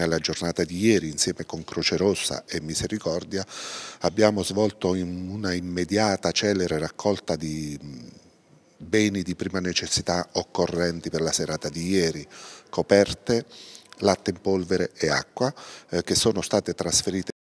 Nella giornata di ieri, insieme con Croce Rossa e Misericordia, abbiamo svolto in una immediata, celere raccolta di beni di prima necessità occorrenti per la serata di ieri, coperte, latte in polvere e acqua, eh, che sono state trasferite